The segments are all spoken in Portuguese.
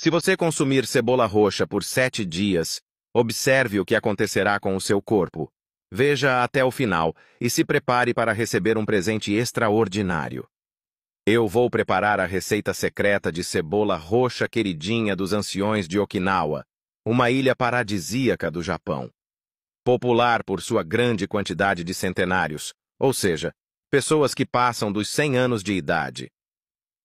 Se você consumir cebola roxa por sete dias, observe o que acontecerá com o seu corpo. Veja até o final e se prepare para receber um presente extraordinário. Eu vou preparar a receita secreta de cebola roxa queridinha dos anciões de Okinawa, uma ilha paradisíaca do Japão. Popular por sua grande quantidade de centenários, ou seja, pessoas que passam dos 100 anos de idade.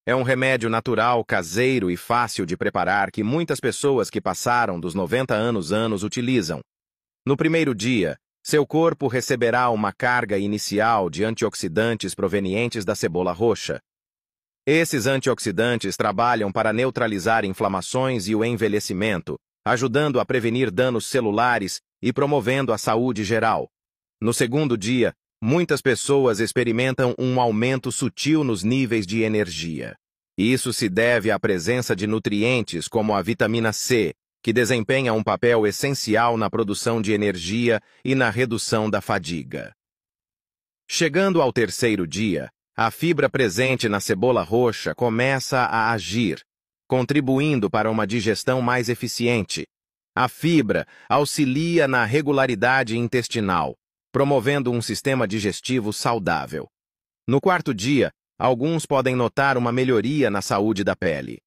É um remédio natural, caseiro e fácil de preparar que muitas pessoas que passaram dos 90 anos anos utilizam. No primeiro dia, seu corpo receberá uma carga inicial de antioxidantes provenientes da cebola roxa. Esses antioxidantes trabalham para neutralizar inflamações e o envelhecimento, ajudando a prevenir danos celulares e promovendo a saúde geral. No segundo dia, muitas pessoas experimentam um aumento sutil nos níveis de energia. Isso se deve à presença de nutrientes como a vitamina C, que desempenha um papel essencial na produção de energia e na redução da fadiga. Chegando ao terceiro dia, a fibra presente na cebola roxa começa a agir, contribuindo para uma digestão mais eficiente. A fibra auxilia na regularidade intestinal, promovendo um sistema digestivo saudável. No quarto dia, alguns podem notar uma melhoria na saúde da pele.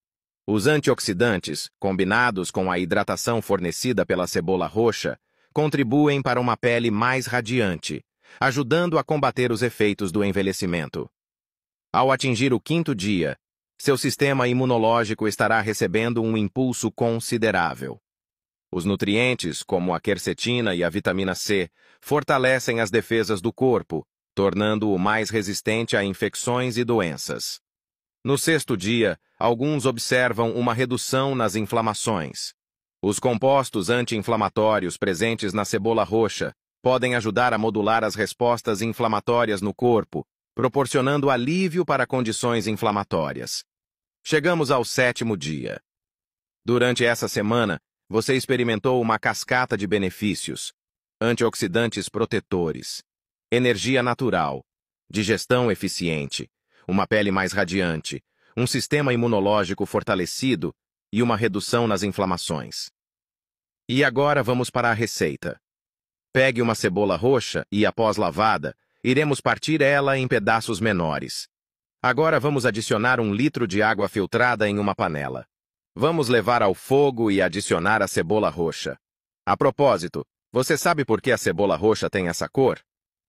Os antioxidantes, combinados com a hidratação fornecida pela cebola roxa, contribuem para uma pele mais radiante, ajudando a combater os efeitos do envelhecimento. Ao atingir o quinto dia, seu sistema imunológico estará recebendo um impulso considerável. Os nutrientes, como a quercetina e a vitamina C, fortalecem as defesas do corpo, tornando-o mais resistente a infecções e doenças. No sexto dia, alguns observam uma redução nas inflamações. Os compostos anti-inflamatórios presentes na cebola roxa podem ajudar a modular as respostas inflamatórias no corpo, proporcionando alívio para condições inflamatórias. Chegamos ao sétimo dia. Durante essa semana, você experimentou uma cascata de benefícios: antioxidantes protetores, energia natural, digestão eficiente, uma pele mais radiante, um sistema imunológico fortalecido e uma redução nas inflamações. E agora vamos para a receita. Pegue uma cebola roxa e, após lavada, iremos partir ela em pedaços menores. Agora vamos adicionar um litro de água filtrada em uma panela. Vamos levar ao fogo e adicionar a cebola roxa. A propósito, você sabe por que a cebola roxa tem essa cor?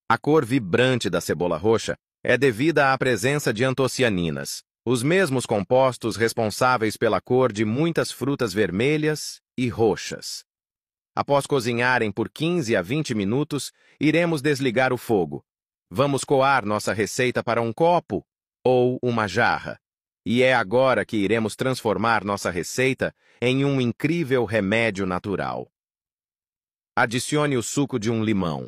A cor vibrante da cebola roxa é devida à presença de antocianinas, os mesmos compostos responsáveis pela cor de muitas frutas vermelhas e roxas. Após cozinharem por 15 a 20 minutos, iremos desligar o fogo. Vamos coar nossa receita para um copo ou uma jarra. E é agora que iremos transformar nossa receita em um incrível remédio natural. Adicione o suco de um limão.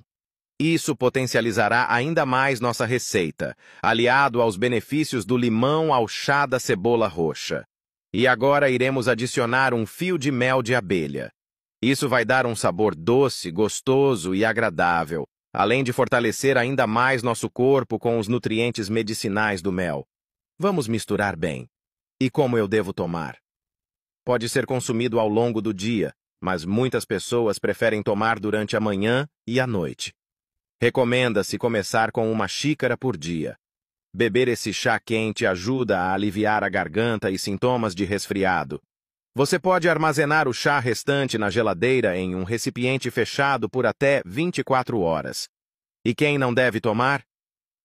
Isso potencializará ainda mais nossa receita, aliado aos benefícios do limão ao chá da cebola roxa. E agora iremos adicionar um fio de mel de abelha. Isso vai dar um sabor doce, gostoso e agradável, além de fortalecer ainda mais nosso corpo com os nutrientes medicinais do mel. Vamos misturar bem. E como eu devo tomar? Pode ser consumido ao longo do dia, mas muitas pessoas preferem tomar durante a manhã e a noite. Recomenda-se começar com uma xícara por dia. Beber esse chá quente ajuda a aliviar a garganta e sintomas de resfriado. Você pode armazenar o chá restante na geladeira em um recipiente fechado por até 24 horas. E quem não deve tomar?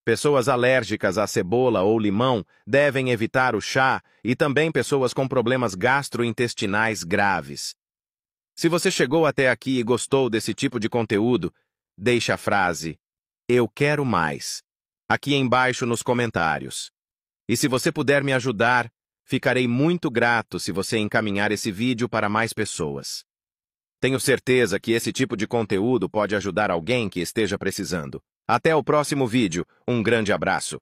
Pessoas alérgicas à cebola ou limão devem evitar o chá e também pessoas com problemas gastrointestinais graves. Se você chegou até aqui e gostou desse tipo de conteúdo, deixe a frase Eu quero mais aqui embaixo nos comentários. E se você puder me ajudar, ficarei muito grato se você encaminhar esse vídeo para mais pessoas. Tenho certeza que esse tipo de conteúdo pode ajudar alguém que esteja precisando. Até o próximo vídeo, um grande abraço.